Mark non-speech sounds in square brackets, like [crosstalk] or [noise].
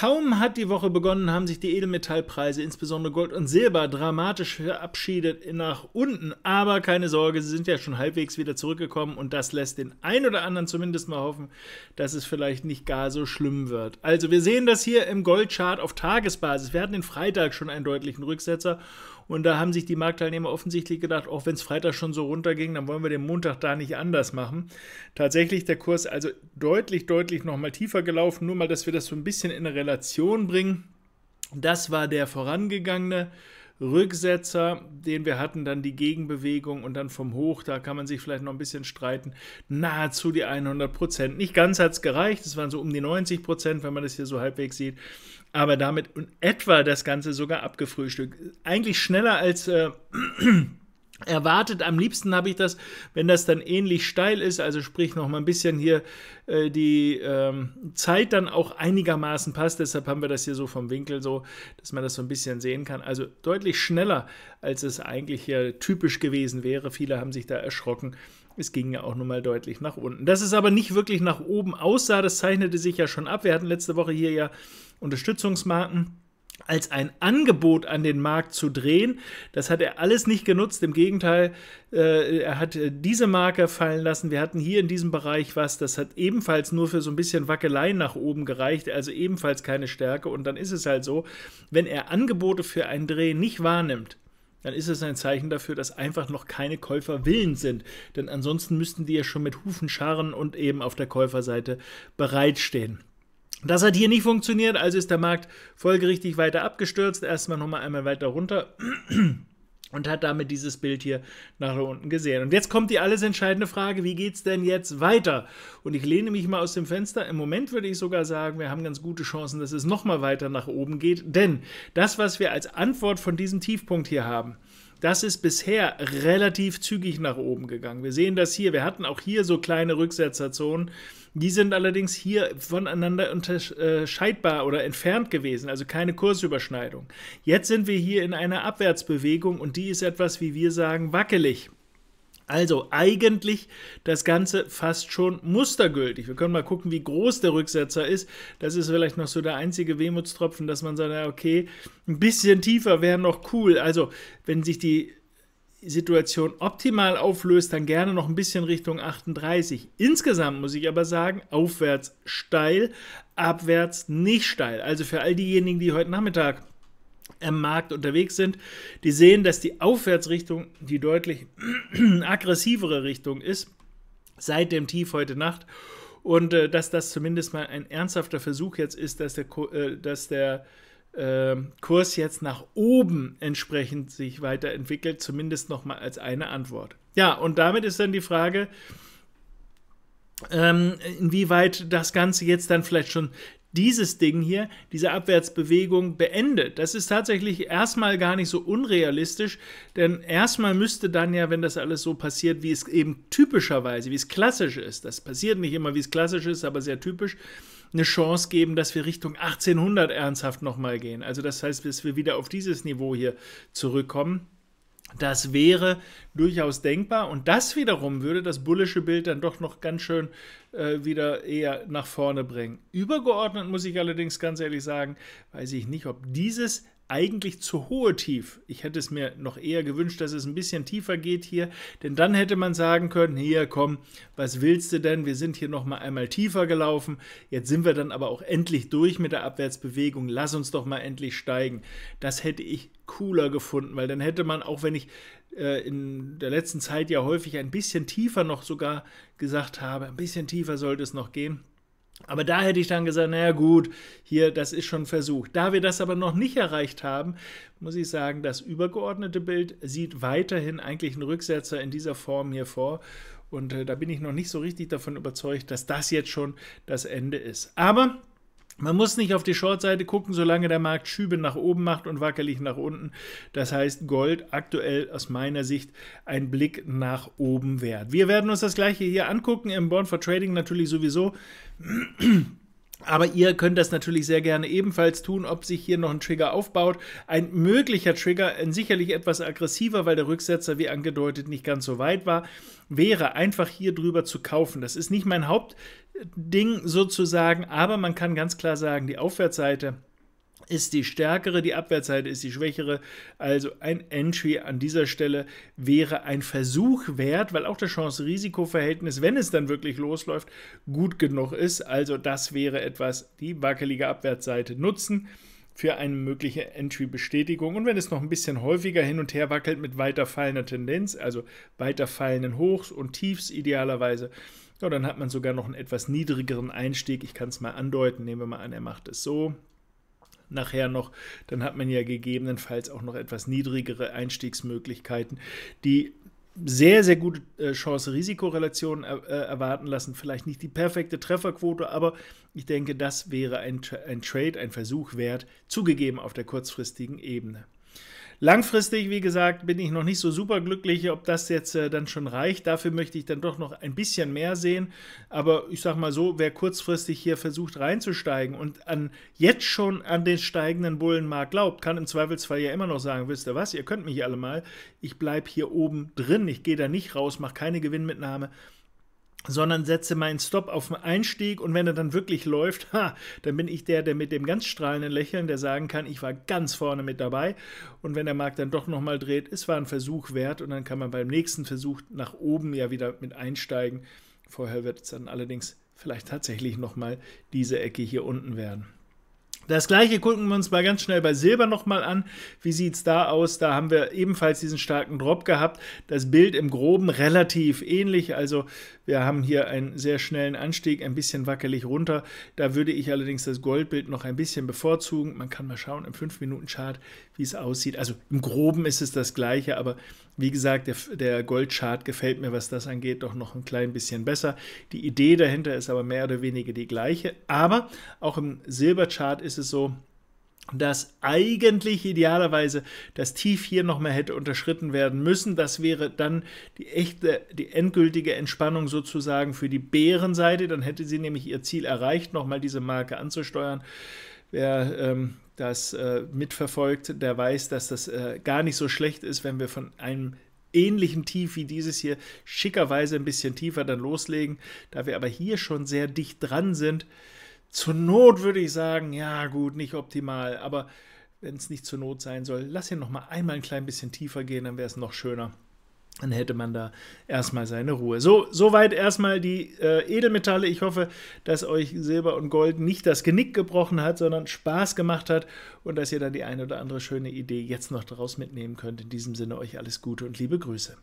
Kaum hat die Woche begonnen, haben sich die Edelmetallpreise, insbesondere Gold und Silber, dramatisch verabschiedet nach unten. Aber keine Sorge, sie sind ja schon halbwegs wieder zurückgekommen und das lässt den ein oder anderen zumindest mal hoffen, dass es vielleicht nicht gar so schlimm wird. Also wir sehen das hier im Goldchart auf Tagesbasis. Wir hatten den Freitag schon einen deutlichen Rücksetzer und da haben sich die Marktteilnehmer offensichtlich gedacht, auch wenn es Freitag schon so runterging, dann wollen wir den Montag da nicht anders machen. Tatsächlich der Kurs also deutlich, deutlich nochmal tiefer gelaufen. Nur mal, dass wir das so ein bisschen in eine Relation bringen. Das war der vorangegangene Rücksetzer, den wir hatten, dann die Gegenbewegung und dann vom Hoch, da kann man sich vielleicht noch ein bisschen streiten, nahezu die 100 Prozent. Nicht ganz hat es gereicht, es waren so um die 90 Prozent, wenn man das hier so halbwegs sieht, aber damit in etwa das Ganze sogar abgefrühstückt. Eigentlich schneller als... Äh, erwartet. Am liebsten habe ich das, wenn das dann ähnlich steil ist, also sprich noch mal ein bisschen hier äh, die ähm, Zeit dann auch einigermaßen passt. Deshalb haben wir das hier so vom Winkel so, dass man das so ein bisschen sehen kann. Also deutlich schneller, als es eigentlich hier typisch gewesen wäre. Viele haben sich da erschrocken. Es ging ja auch nun mal deutlich nach unten. Dass es aber nicht wirklich nach oben aussah, das zeichnete sich ja schon ab. Wir hatten letzte Woche hier ja Unterstützungsmarken als ein Angebot an den Markt zu drehen. Das hat er alles nicht genutzt. Im Gegenteil, äh, er hat äh, diese Marke fallen lassen. Wir hatten hier in diesem Bereich was, das hat ebenfalls nur für so ein bisschen Wackelei nach oben gereicht, also ebenfalls keine Stärke. Und dann ist es halt so, wenn er Angebote für einen Dreh nicht wahrnimmt, dann ist es ein Zeichen dafür, dass einfach noch keine Käufer willens sind. Denn ansonsten müssten die ja schon mit Hufen scharren und eben auf der Käuferseite bereitstehen. Das hat hier nicht funktioniert, also ist der Markt folgerichtig weiter abgestürzt. Erstmal nochmal einmal weiter runter. [clears throat] Und hat damit dieses Bild hier nach unten gesehen. Und jetzt kommt die alles entscheidende Frage, wie geht es denn jetzt weiter? Und ich lehne mich mal aus dem Fenster. Im Moment würde ich sogar sagen, wir haben ganz gute Chancen, dass es nochmal weiter nach oben geht. Denn das, was wir als Antwort von diesem Tiefpunkt hier haben, das ist bisher relativ zügig nach oben gegangen. Wir sehen das hier. Wir hatten auch hier so kleine Rücksetzerzonen. Die sind allerdings hier voneinander unterscheidbar oder entfernt gewesen, also keine Kursüberschneidung. Jetzt sind wir hier in einer Abwärtsbewegung und die ist etwas, wie wir sagen, wackelig. Also eigentlich das Ganze fast schon mustergültig. Wir können mal gucken, wie groß der Rücksetzer ist. Das ist vielleicht noch so der einzige Wehmutstropfen, dass man sagt, okay, ein bisschen tiefer wäre noch cool. Also wenn sich die Situation optimal auflöst, dann gerne noch ein bisschen Richtung 38. Insgesamt muss ich aber sagen, aufwärts steil, abwärts nicht steil. Also für all diejenigen, die heute Nachmittag am Markt unterwegs sind, die sehen, dass die Aufwärtsrichtung die deutlich [clears throat] aggressivere Richtung ist seit dem Tief heute Nacht und äh, dass das zumindest mal ein ernsthafter Versuch jetzt ist, dass der, äh, dass der ähm, Kurs jetzt nach oben entsprechend sich weiterentwickelt, zumindest nochmal als eine Antwort. Ja, und damit ist dann die Frage, ähm, inwieweit das Ganze jetzt dann vielleicht schon dieses Ding hier, diese Abwärtsbewegung beendet. Das ist tatsächlich erstmal gar nicht so unrealistisch, denn erstmal müsste dann ja, wenn das alles so passiert, wie es eben typischerweise, wie es klassisch ist, das passiert nicht immer, wie es klassisch ist, aber sehr typisch, eine Chance geben, dass wir Richtung 1800 ernsthaft nochmal gehen. Also das heißt, dass wir wieder auf dieses Niveau hier zurückkommen. Das wäre durchaus denkbar und das wiederum würde das bullische Bild dann doch noch ganz schön äh, wieder eher nach vorne bringen. Übergeordnet muss ich allerdings ganz ehrlich sagen, weiß ich nicht, ob dieses eigentlich zu hohe Tief. Ich hätte es mir noch eher gewünscht, dass es ein bisschen tiefer geht hier, denn dann hätte man sagen können, hier komm, was willst du denn? Wir sind hier noch mal einmal tiefer gelaufen. Jetzt sind wir dann aber auch endlich durch mit der Abwärtsbewegung. Lass uns doch mal endlich steigen. Das hätte ich cooler gefunden, weil dann hätte man auch wenn ich äh, in der letzten Zeit ja häufig ein bisschen tiefer noch sogar gesagt habe, ein bisschen tiefer sollte es noch gehen aber da hätte ich dann gesagt, naja gut, hier, das ist schon versucht. Da wir das aber noch nicht erreicht haben, muss ich sagen, das übergeordnete Bild sieht weiterhin eigentlich einen Rücksetzer in dieser Form hier vor. Und äh, da bin ich noch nicht so richtig davon überzeugt, dass das jetzt schon das Ende ist. Aber man muss nicht auf die Shortseite gucken, solange der Markt Schübe nach oben macht und wackelig nach unten. Das heißt, Gold aktuell aus meiner Sicht ein Blick nach oben wert. Wir werden uns das gleiche hier angucken, im Bond for Trading natürlich sowieso. Aber ihr könnt das natürlich sehr gerne ebenfalls tun, ob sich hier noch ein Trigger aufbaut. Ein möglicher Trigger, sicherlich etwas aggressiver, weil der Rücksetzer, wie angedeutet, nicht ganz so weit war, wäre einfach hier drüber zu kaufen. Das ist nicht mein Hauptding sozusagen, aber man kann ganz klar sagen, die Aufwärtsseite ist die stärkere, die Abwehrseite ist die schwächere. Also ein Entry an dieser Stelle wäre ein Versuch wert, weil auch das Chance-Risiko-Verhältnis, wenn es dann wirklich losläuft, gut genug ist. Also das wäre etwas, die wackelige Abwärtsseite nutzen für eine mögliche Entry-Bestätigung. Und wenn es noch ein bisschen häufiger hin und her wackelt mit weiter fallender Tendenz, also weiter fallenden Hochs und Tiefs idealerweise, ja, dann hat man sogar noch einen etwas niedrigeren Einstieg. Ich kann es mal andeuten. Nehmen wir mal an, er macht es so, nachher noch, dann hat man ja gegebenenfalls auch noch etwas niedrigere Einstiegsmöglichkeiten, die sehr, sehr gute äh, chance risikorelationen äh, äh, erwarten lassen. Vielleicht nicht die perfekte Trefferquote, aber ich denke, das wäre ein, ein Trade, ein Versuch wert, zugegeben auf der kurzfristigen Ebene. Langfristig, wie gesagt, bin ich noch nicht so super glücklich, ob das jetzt äh, dann schon reicht. Dafür möchte ich dann doch noch ein bisschen mehr sehen. Aber ich sag mal so, wer kurzfristig hier versucht reinzusteigen und an, jetzt schon an den steigenden Bullenmarkt glaubt, kann im Zweifelsfall ja immer noch sagen, wisst ihr was, ihr könnt mich alle mal, ich bleibe hier oben drin, ich gehe da nicht raus, mache keine Gewinnmitnahme sondern setze meinen Stop auf den Einstieg und wenn er dann wirklich läuft, ha, dann bin ich der, der mit dem ganz strahlenden Lächeln, der sagen kann, ich war ganz vorne mit dabei und wenn der Markt dann doch nochmal dreht, es war ein Versuch wert und dann kann man beim nächsten Versuch nach oben ja wieder mit einsteigen. Vorher wird es dann allerdings vielleicht tatsächlich nochmal diese Ecke hier unten werden. Das gleiche gucken wir uns mal ganz schnell bei Silber nochmal an. Wie sieht es da aus? Da haben wir ebenfalls diesen starken Drop gehabt. Das Bild im Groben relativ ähnlich. Also wir haben hier einen sehr schnellen Anstieg, ein bisschen wackelig runter. Da würde ich allerdings das Goldbild noch ein bisschen bevorzugen. Man kann mal schauen im 5-Minuten-Chart, wie es aussieht. Also im Groben ist es das gleiche, aber wie gesagt, der, der Goldchart gefällt mir, was das angeht, doch noch ein klein bisschen besser. Die Idee dahinter ist aber mehr oder weniger die gleiche. Aber auch im Silberchart ist ist es so, dass eigentlich idealerweise das Tief hier nochmal hätte unterschritten werden müssen. Das wäre dann die echte, die endgültige Entspannung sozusagen für die Bärenseite. Dann hätte sie nämlich ihr Ziel erreicht, nochmal diese Marke anzusteuern. Wer ähm, das äh, mitverfolgt, der weiß, dass das äh, gar nicht so schlecht ist, wenn wir von einem ähnlichen Tief wie dieses hier schickerweise ein bisschen tiefer dann loslegen. Da wir aber hier schon sehr dicht dran sind, zur Not würde ich sagen, ja gut, nicht optimal, aber wenn es nicht zur Not sein soll, lass ihn noch mal einmal ein klein bisschen tiefer gehen, dann wäre es noch schöner. Dann hätte man da erstmal seine Ruhe. So, soweit erstmal die äh, Edelmetalle. Ich hoffe, dass euch Silber und Gold nicht das Genick gebrochen hat, sondern Spaß gemacht hat und dass ihr dann die eine oder andere schöne Idee jetzt noch daraus mitnehmen könnt. In diesem Sinne euch alles Gute und liebe Grüße.